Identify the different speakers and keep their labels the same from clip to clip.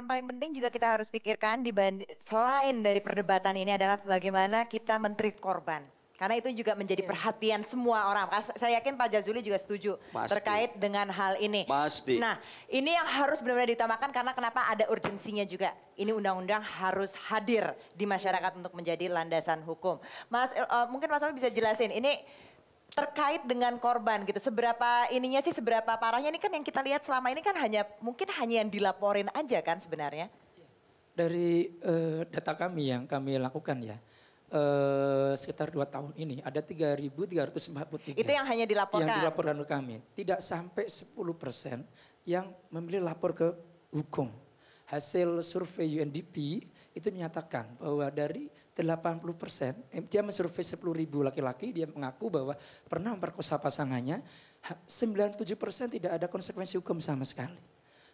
Speaker 1: Yang paling penting juga kita harus pikirkan selain dari perdebatan ini adalah bagaimana kita menteri korban. Karena itu juga menjadi iya. perhatian semua orang. Saya yakin Pak Jazuli juga setuju Pasti. terkait dengan hal ini. Pasti. Nah, ini yang harus benar-benar diutamakan karena kenapa ada urgensinya juga. Ini undang-undang harus hadir di masyarakat untuk menjadi landasan hukum. Mas, uh, mungkin Mas Awi bisa jelasin ini terkait dengan korban gitu. Seberapa ininya sih seberapa parahnya ini kan yang kita lihat selama ini kan hanya mungkin hanya yang dilaporin aja kan sebenarnya.
Speaker 2: Dari uh, data kami yang kami lakukan ya. Uh, sekitar dua tahun ini ada 3.343. Itu yang hanya dilaporkan. Yang dilaporkan ke kami. Tidak sampai 10 persen yang memilih lapor ke hukum. Hasil survei UNDP itu menyatakan bahwa dari 80 persen, eh, dia mensurvei 10 ribu laki-laki, dia mengaku bahwa pernah memperkosa pasangannya, 97 persen tidak ada konsekuensi hukum sama sekali.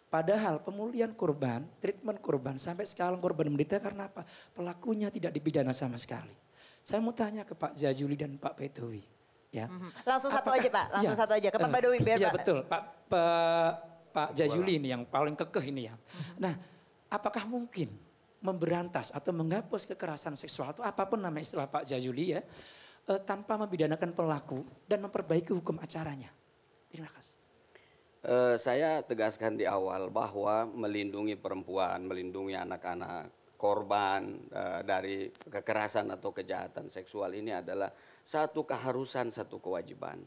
Speaker 2: Padahal pemulihan korban, treatment korban, sampai sekarang korban menderita karena apa? Pelakunya tidak dipidana sama sekali. Saya mau tanya ke Pak Zajuli dan Pak Petowi, Ya. Mhm.
Speaker 1: Langsung Apakah, satu aja Pak, langsung ya, satu aja ke Pak Badawi eh, biar ya, betul,
Speaker 2: Pak, Pak, Pak ini yang paling kekeh ini ya. Mhm. Nah, apakah mungkin memberantas atau menghapus kekerasan seksual atau apapun nama istilah Pak Jayuli ya uh, tanpa mempidanakan pelaku dan memperbaiki hukum acaranya. Terima kasih.
Speaker 3: Uh, saya tegaskan di awal bahwa melindungi perempuan, melindungi anak-anak korban uh, dari kekerasan atau kejahatan seksual ini adalah satu keharusan, satu kewajiban.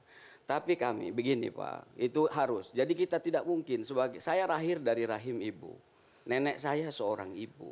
Speaker 3: Tapi kami begini Pak, itu harus. Jadi kita tidak mungkin sebagai saya lahir dari rahim ibu. Nenek saya seorang ibu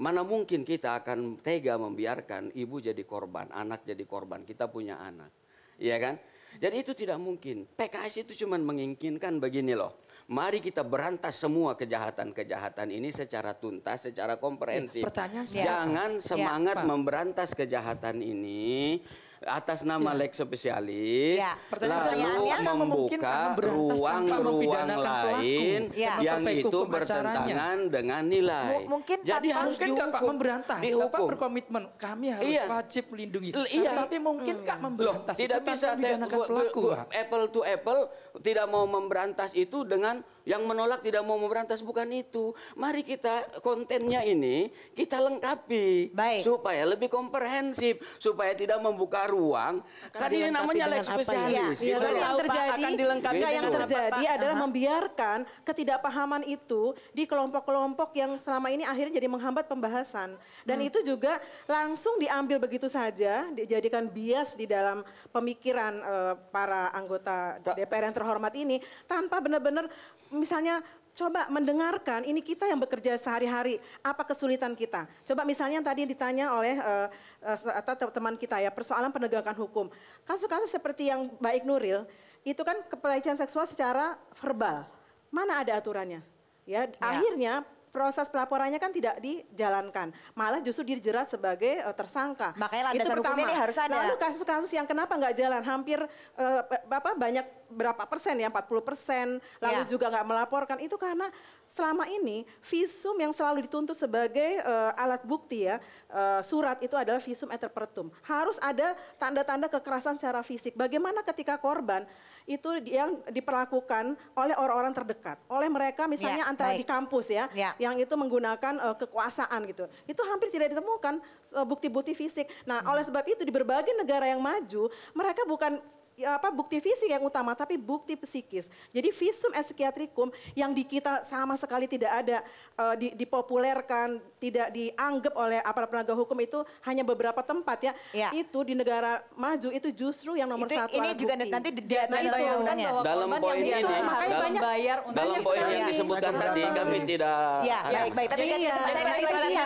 Speaker 3: Mana mungkin kita akan tega membiarkan ibu jadi korban, anak jadi korban. Kita punya anak. Iya kan? Jadi itu tidak mungkin. PKS itu cuma menginginkan begini loh. Mari kita berantas semua kejahatan-kejahatan ini secara tuntas, secara ya, komprehensif. Ya, Jangan semangat ya, memberantas kejahatan ini atas nama iya. lex Spesialis, ya, lalu kan membuka ruang-ruang lain ya. yang itu bertentangan dengan nilai. M
Speaker 2: mungkin Jadi harus mungkin dihukum. Pak memberantas, Bapak berkomitmen kami harus iya. wajib melindungi. L iya. Tapi mungkin hmm. Kak
Speaker 3: memberantas Loh, tidak bisa pelaku. Apple to apple tidak mau memberantas itu dengan yang menolak tidak mau memberantas bukan itu. Mari kita kontennya ini kita lengkapi Baik. supaya lebih komprehensif, supaya tidak membuka ruang akan kan ini namanya lex spesialis ya. ya, yang terjadi akan dilengkapi iya, yang terjadi terjadi adalah
Speaker 4: membiarkan ketidakpahaman itu di kelompok-kelompok yang selama ini akhirnya jadi menghambat pembahasan dan hmm. itu juga langsung diambil begitu saja dijadikan bias di dalam pemikiran uh, para anggota DPR yang terhormat ini tanpa benar-benar misalnya Coba mendengarkan, ini kita yang bekerja sehari-hari, apa kesulitan kita. Coba misalnya yang tadi ditanya oleh uh, uh, teman kita ya, persoalan penegakan hukum. Kasus-kasus seperti yang Baik Nuril, itu kan kepelecehan seksual secara verbal. Mana ada aturannya? Ya, ya. akhirnya proses pelaporannya kan tidak dijalankan. Malah justru dijerat sebagai uh, tersangka. Makanya landasan itu pertama. ini harus ada. Lalu kasus-kasus yang kenapa nggak jalan hampir uh, apa banyak berapa persen ya 40 persen lalu ya. juga nggak melaporkan itu karena selama ini visum yang selalu dituntut sebagai uh, alat bukti ya, uh, surat itu adalah visum et repertum. Harus ada tanda-tanda kekerasan secara fisik. Bagaimana ketika korban itu yang diperlakukan oleh orang-orang terdekat, oleh mereka misalnya ya, antara baik. di kampus ya, ya, yang itu menggunakan uh, kekuasaan gitu. Itu hampir tidak ditemukan bukti-bukti uh, fisik. Nah, hmm. oleh sebab itu di berbagai negara yang maju, mereka bukan Ya, apa bukti fisik yang utama tapi bukti psikis. Jadi visum et psychiatricum yang di kita sama sekali tidak ada uh, di, dipopulerkan, tidak dianggap oleh aparat penegak hukum itu hanya beberapa tempat ya. ya. Itu di negara maju itu justru yang nomor itu, satu ini juga bukti. nanti di, nah, itu iya. dalam poin ini makanya dalam, banyak
Speaker 3: bayar untuk dalam poin yang disebutkan iya. tadi kami iya. tidak ya, baik baik tapi
Speaker 4: ya.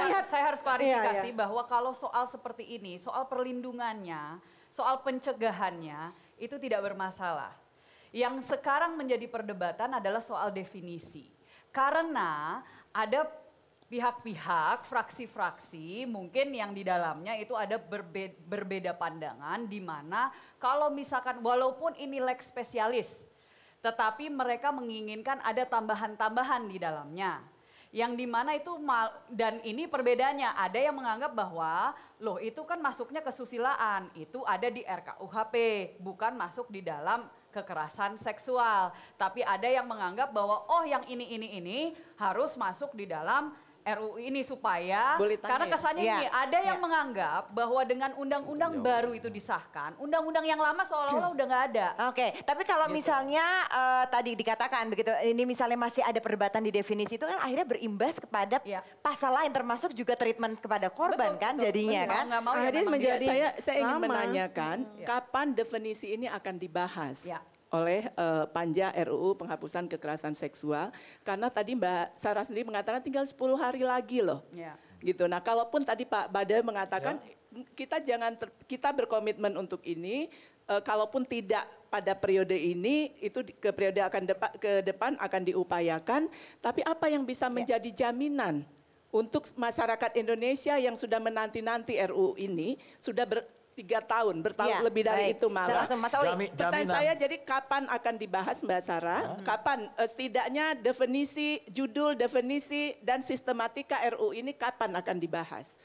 Speaker 4: saya saya harus klarifikasi
Speaker 5: bahwa kalau soal seperti ini soal perlindungannya soal pencegahannya itu tidak bermasalah. Yang sekarang menjadi perdebatan adalah soal definisi. Karena ada pihak-pihak, fraksi-fraksi mungkin yang di dalamnya itu ada berbe berbeda pandangan di mana kalau misalkan walaupun ini lex spesialis tetapi mereka menginginkan ada tambahan-tambahan di dalamnya. Yang dimana itu, dan ini perbedaannya, ada yang menganggap bahwa Loh itu kan masuknya kesusilaan, itu ada di RKUHP, bukan masuk di dalam kekerasan seksual. Tapi ada yang menganggap bahwa oh yang ini ini ini harus masuk di dalam RUU ini supaya Boleh tanya. karena ya? kesannya ya. ini ada yang ya. menganggap bahwa dengan undang-undang baru itu disahkan, undang-undang yang lama seolah-olah udah nggak ada. Oke, okay. tapi kalau gitu. misalnya uh, tadi
Speaker 1: dikatakan begitu, ini misalnya masih ada perdebatan di definisi itu kan akhirnya berimbas kepada ya. pasal lain termasuk juga treatment kepada korban betul, kan betul, jadinya betul. kan. mau, ya mau Jadi menjadi saya saya ingin lama. menanyakan
Speaker 6: ya. kapan definisi ini akan dibahas? Ya oleh uh, Panja RUU penghapusan kekerasan seksual karena tadi Mbak Sarah sendiri mengatakan tinggal 10 hari lagi loh. Yeah. Gitu. Nah, kalaupun tadi Pak Badai mengatakan yeah. kita jangan ter, kita berkomitmen untuk ini uh, kalaupun tidak pada periode ini itu ke periode akan depa, ke depan akan diupayakan, tapi apa yang bisa yeah. menjadi jaminan untuk masyarakat Indonesia yang sudah menanti-nanti RUU ini sudah ber, tiga tahun, bertahun ya, lebih dari baik. itu malah. Jami, Pertanyaan saya jadi kapan akan dibahas Mbak Sarah? Hmm. Kapan eh, setidaknya definisi, judul, definisi dan sistematika RU ini kapan akan dibahas?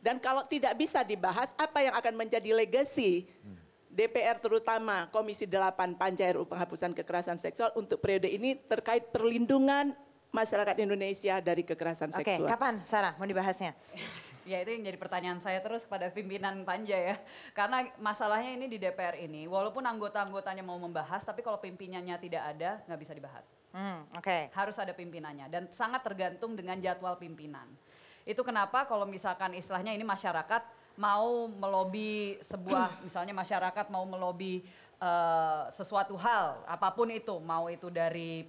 Speaker 6: Dan kalau tidak bisa dibahas, apa yang akan menjadi legasi hmm. DPR terutama Komisi 8 Panca RU Penghapusan Kekerasan Seksual untuk periode ini terkait perlindungan masyarakat Indonesia dari kekerasan seksual. Oke, kapan
Speaker 5: Sarah mau dibahasnya? Ya itu yang jadi pertanyaan saya terus kepada pimpinan Panja ya. Karena masalahnya ini di DPR ini, walaupun anggota-anggotanya mau membahas, tapi kalau pimpinannya tidak ada, nggak bisa dibahas. Hmm, Oke. Okay. Harus ada pimpinannya dan sangat tergantung dengan jadwal pimpinan. Itu kenapa kalau misalkan istilahnya ini masyarakat mau melobi sebuah misalnya masyarakat mau melobi uh, sesuatu hal apapun itu mau itu dari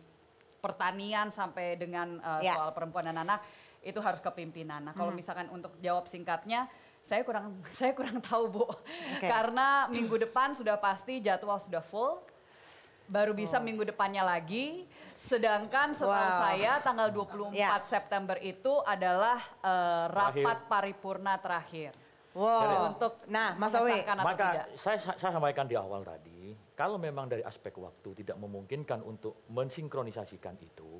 Speaker 5: pertanian sampai dengan uh, eh, yeah. soal perempuan dan anak itu harus kepimpinan. Nah, kalau hmm. misalkan untuk jawab singkatnya, saya kurang saya kurang tahu bu, okay. karena minggu depan sudah pasti jadwal sudah full, baru bisa oh. minggu depannya lagi. Sedangkan setahu wow. saya tanggal 24 yeah. September itu adalah uh, rapat terakhir. paripurna terakhir. Wow. Untuk nah, Mas Awi, maka
Speaker 1: saya saya sampaikan di awal tadi, kalau memang dari aspek waktu tidak memungkinkan untuk mensinkronisasikan itu,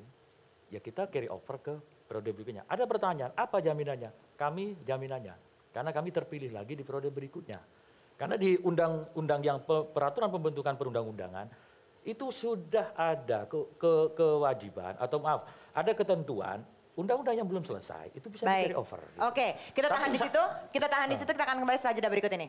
Speaker 1: ya kita carry over ke periode berikutnya. Ada pertanyaan, apa jaminannya? Kami jaminannya, karena kami terpilih lagi di periode berikutnya. Karena di undang-undang yang peraturan pembentukan perundang-undangan itu sudah ada ke, ke, kewajiban atau maaf, ada ketentuan undang-undang yang belum selesai itu bisa di carry over. Gitu. Oke, kita tahan Tapi, di situ, kita tahan di ah. situ, kita akan kembali saja berikut ini.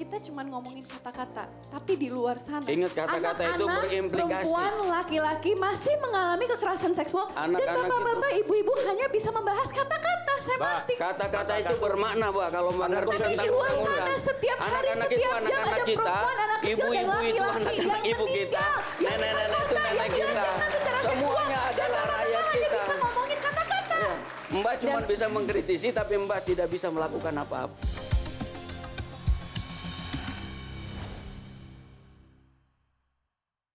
Speaker 5: kita cuma ngomongin kata-kata, tapi di luar sana Ingat kata-kata itu berimplikasi. perempuan, laki-laki masih mengalami kekerasan seksual anak, -anak dan bapak-bapak, ibu-ibu hanya bisa membahas kata-kata semantik.
Speaker 3: Kata-kata itu bermakna, Mbak, kalau benar Tapi di luar sana setiap hari, anak -anak setiap jam anak -anak ada kita, perempuan, anak kecil ibu -ibu dan laki-laki yang ibu kita, nenek-nenek itu nenek kita.
Speaker 5: Semuanya adalah rakyat kita.
Speaker 3: Iya. Mbak cuma bisa mengkritisi tapi Mbak tidak bisa melakukan apa-apa.